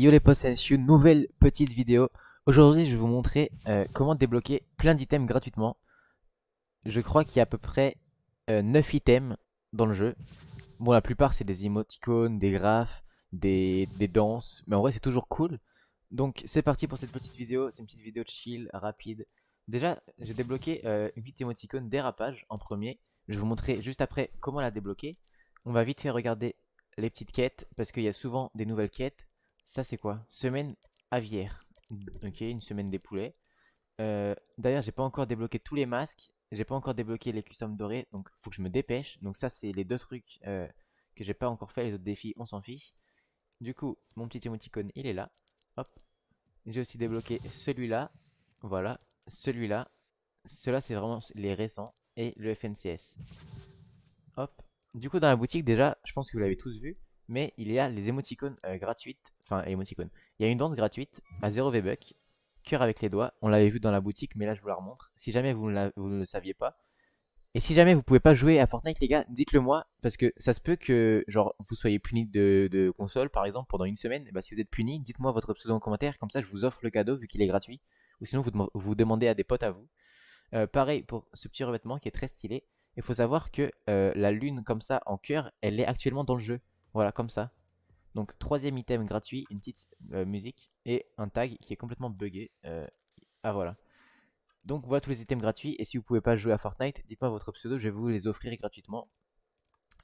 Yo les potes, une nouvelle petite vidéo. Aujourd'hui, je vais vous montrer euh, comment débloquer plein d'items gratuitement. Je crois qu'il y a à peu près 9 euh, items dans le jeu. Bon, la plupart, c'est des émoticônes, des graphes, des, des danses. Mais en vrai, c'est toujours cool. Donc, c'est parti pour cette petite vidéo. C'est une petite vidéo chill, rapide. Déjà, j'ai débloqué 8 une petite dérapage en premier. Je vais vous montrer juste après comment la débloquer. On va vite faire regarder les petites quêtes parce qu'il y a souvent des nouvelles quêtes. Ça, c'est quoi Semaine aviaire. Ok, une semaine des poulets. Euh, d'ailleurs, j'ai pas encore débloqué tous les masques. J'ai pas encore débloqué les customs dorés, donc faut que je me dépêche. Donc ça, c'est les deux trucs euh, que j'ai pas encore fait. Les autres défis, on s'en fiche. Du coup, mon petit émoticône, il est là. Hop. J'ai aussi débloqué celui-là. Voilà. Celui-là. Cela, c'est vraiment les récents. Et le FNCS. Hop. Du coup, dans la boutique, déjà, je pense que vous l'avez tous vu mais il y a les émoticônes euh, gratuites, enfin émoticônes. Il y a une danse gratuite à 0 V-Buck, cœur avec les doigts, on l'avait vu dans la boutique, mais là je vous la remontre. Si jamais vous, ne le saviez pas, et si jamais vous pouvez pas jouer à Fortnite, les gars, dites-le moi, parce que ça se peut que genre vous soyez puni de, console, par exemple, pendant une semaine. Et bah, si vous êtes puni, dites-moi votre pseudo en commentaire, comme ça je vous offre le cadeau vu qu'il est gratuit. Ou sinon vous, vous demandez à des potes à vous. Euh, pareil pour ce petit revêtement qui est très stylé. Il faut savoir que euh, la lune comme ça en cœur, elle est actuellement dans le jeu. Voilà, comme ça. Donc troisième item gratuit, une petite euh, musique et un tag qui est complètement buggé. Euh, ah voilà. Donc voilà tous les items gratuits et si vous pouvez pas jouer à Fortnite, dites-moi votre pseudo, je vais vous les offrir gratuitement.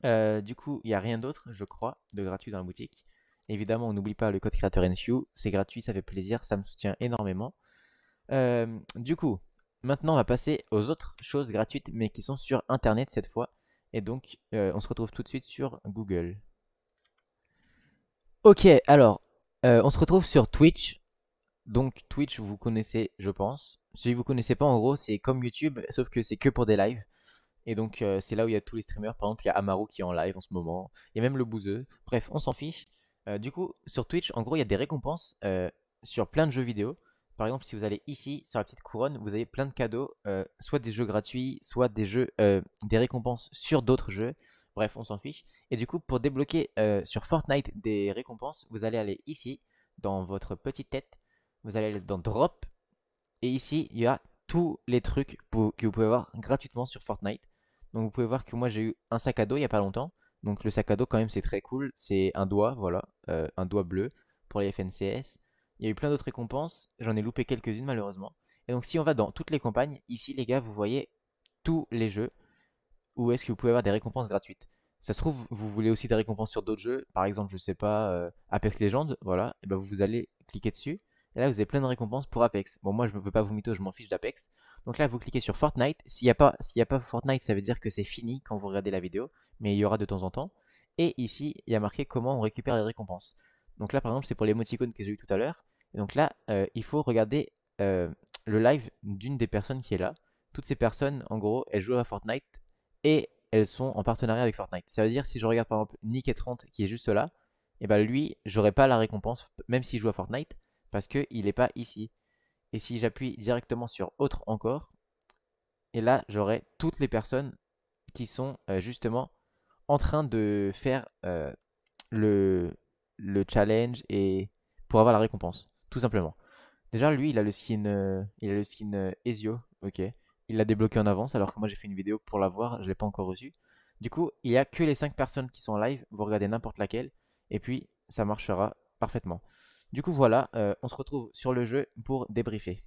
Euh, du coup, il n'y a rien d'autre, je crois, de gratuit dans la boutique. Évidemment, on n'oublie pas le code créateur NSU, c'est gratuit, ça fait plaisir, ça me soutient énormément. du coup, maintenant on va passer aux autres choses gratuites mais qui sont sur Internet cette fois. Et donc, on se retrouve tout de suite sur Google. Ok, alors, euh, on se retrouve sur Twitch. Donc Twitch, vous connaissez, je pense. Si vous connaissez pas, en gros, c'est comme YouTube, sauf que c'est que pour des lives. Et donc euh, c'est là où il y a tous les streamers. Par exemple, il y a Amaru qui est en live en ce moment. Il y a même le Bouzeux, Bref, on s'en fiche. Euh, du coup, sur Twitch, en gros, il y a des récompenses sur plein de jeux vidéo. Par exemple, si vous allez ici, sur la petite couronne, vous avez plein de cadeaux. soit des jeux gratuits, soit des jeux, des récompenses sur d'autres jeux. Bref, on s'en fiche. Et du coup, pour débloquer euh, sur Fortnite des récompenses, vous allez aller ici, dans votre petite tête. Vous allez aller dans Drop. Et ici, il y a tous les trucs que vous pouvez avoir gratuitement sur Fortnite. Donc vous pouvez voir que moi j'ai eu un sac à dos il n'y a pas longtemps. Donc le sac à dos quand même c'est très cool. C'est un doigt, voilà, euh, un doigt bleu pour les FNCS. Il y a eu plein d'autres récompenses. J'en ai loupé quelques-unes malheureusement. Et donc si on va dans toutes les campagnes, ici les gars vous voyez tous les jeux ou est-ce que vous pouvez avoir des récompenses gratuites ça se trouve, vous voulez aussi des récompenses sur d'autres jeux. Par exemple, je sais pas, euh, Apex Legends, voilà. Et eh ben vous allez cliquer dessus. Et là, vous avez plein de récompenses pour Apex. Bon, moi, je ne veux pas vous mytho, je m'en fiche d'Apex. Donc là, vous cliquez sur Fortnite. S'il n'y a, pas, a pas Fortnite, ça veut dire que c'est fini quand vous regardez la vidéo. Mais il y aura de temps en temps. Et ici, il y a marqué comment on récupère les récompenses. Donc là, par exemple, c'est pour les l'émoticône que j'ai eu tout à l'heure. Et donc là, euh, il faut regarder euh, le live d'une des personnes qui est là. Toutes ces personnes, en gros, elles jouent à Fortnite et elles sont en partenariat avec Fortnite. Ça veut dire si je regarde par exemple Nick et 30 qui est juste là, et eh ben lui, j'aurai pas la récompense même s'il joue à Fortnite parce que il est pas ici. Et si j'appuie directement sur autre encore, et là j'aurai toutes les personnes qui sont euh, justement en train de faire euh, le, challenge et pour avoir la récompense, tout simplement. Déjà lui, il a le skin, euh, il a le skin Ezio, ok il l'a débloqué en avance, alors que moi j'ai fait une vidéo pour l'avoir, je l'ai pas encore reçu. Du coup, il n'y a que les 5 personnes qui sont live, vous regardez n'importe laquelle, et puis ça marchera parfaitement. Du coup, voilà, euh, on se retrouve sur le jeu pour débriefer.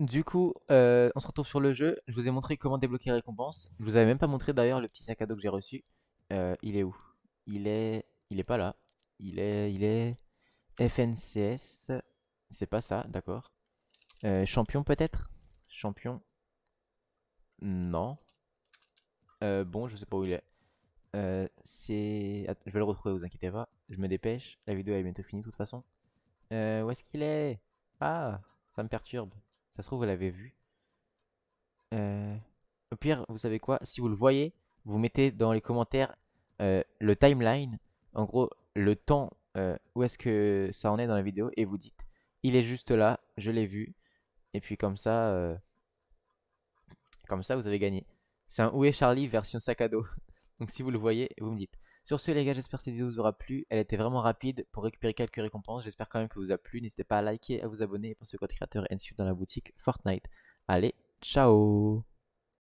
Du coup, euh, on se retrouve sur le jeu. Je vous ai montré comment débloquer récompense Je vous avais même pas montré d'ailleurs le petit sac à dos que j'ai reçu. Euh, il est où Il est... Il est pas là. Il est... Il est... FNCS. C'est pas ça, d'accord. Euh, champion peut-être Champion. Non. Euh, bon, je sais pas où il est. Euh, c'est... Je vais le retrouver, vous inquiétez pas. Je me dépêche. La vidéo est bientôt finie de toute façon. où est-ce qu'il est, Ah, ça me perturbe. Ça se trouve, vous l'avez vu. Au pire, vous savez quoi Si vous le voyez, vous mettez dans les commentaires le timeline. En gros, le temps, où est-ce que ça en est dans la vidéo. Et vous dites, il est juste là, je l'ai vu. Et puis comme ça, euh, comme ça, vous avez gagné. C'est un Où est Charlie version sac à dos. Donc si vous le voyez, vous me dites. Sur ce les gars, j'espère que cette vidéo vous aura plu. Elle était vraiment rapide pour récupérer quelques récompenses. J'espère quand même que vous a plu. N'hésitez pas à liker, à vous abonner et pensez au code créateur et dans la boutique Fortnite. Allez, ciao